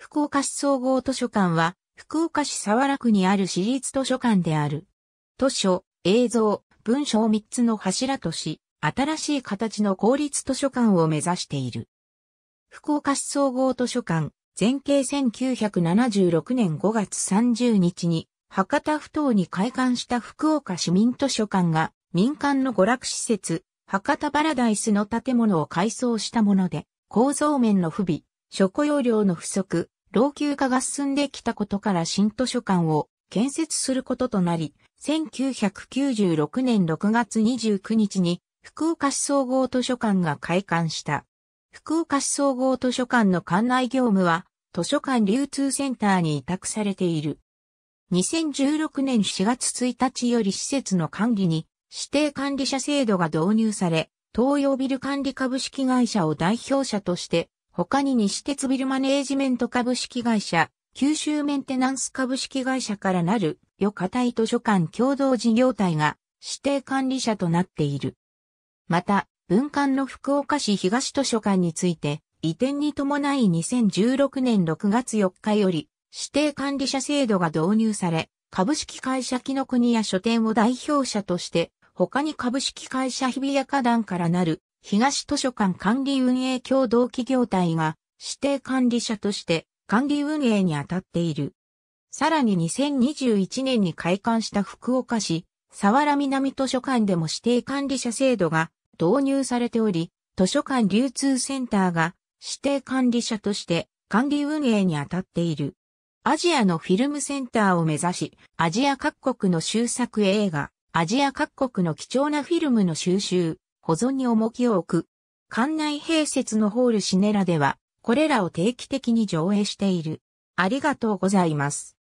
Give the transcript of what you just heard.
福岡市総合図書館は、福岡市沢良区にある私立図書館である。図書、映像、文章三つの柱とし、新しい形の公立図書館を目指している。福岡市総合図書館、全景1976年5月30日に、博多不当に開館した福岡市民図書館が、民間の娯楽施設、博多パラダイスの建物を改装したもので、構造面の不備、書庫容量の不足、老朽化が進んできたことから新図書館を建設することとなり、1996年6月29日に福岡市総合図書館が開館した。福岡市総合図書館の館内業務は図書館流通センターに委託されている。2016年4月1日より施設の管理に指定管理者制度が導入され、東洋ビル管理株式会社を代表者として他に西鉄ビルマネージメント株式会社、九州メンテナンス株式会社からなる、与たい図書館共同事業体が指定管理者となっている。また、文館の福岡市東図書館について、移転に伴い2016年6月4日より、指定管理者制度が導入され、株式会社木の国や書店を代表者として、他に株式会社日比谷花壇からなる東図書館管理運営共同企業体が指定管理者として管理運営に当たっている。さらに2021年に開館した福岡市、佐原南図書館でも指定管理者制度が導入されており、図書館流通センターが指定管理者として管理運営に当たっている。アジアのフィルムセンターを目指し、アジア各国の収作映画、アジア各国の貴重なフィルムの収集、保存に重きを置く。館内併設のホールシネラでは、これらを定期的に上映している。ありがとうございます。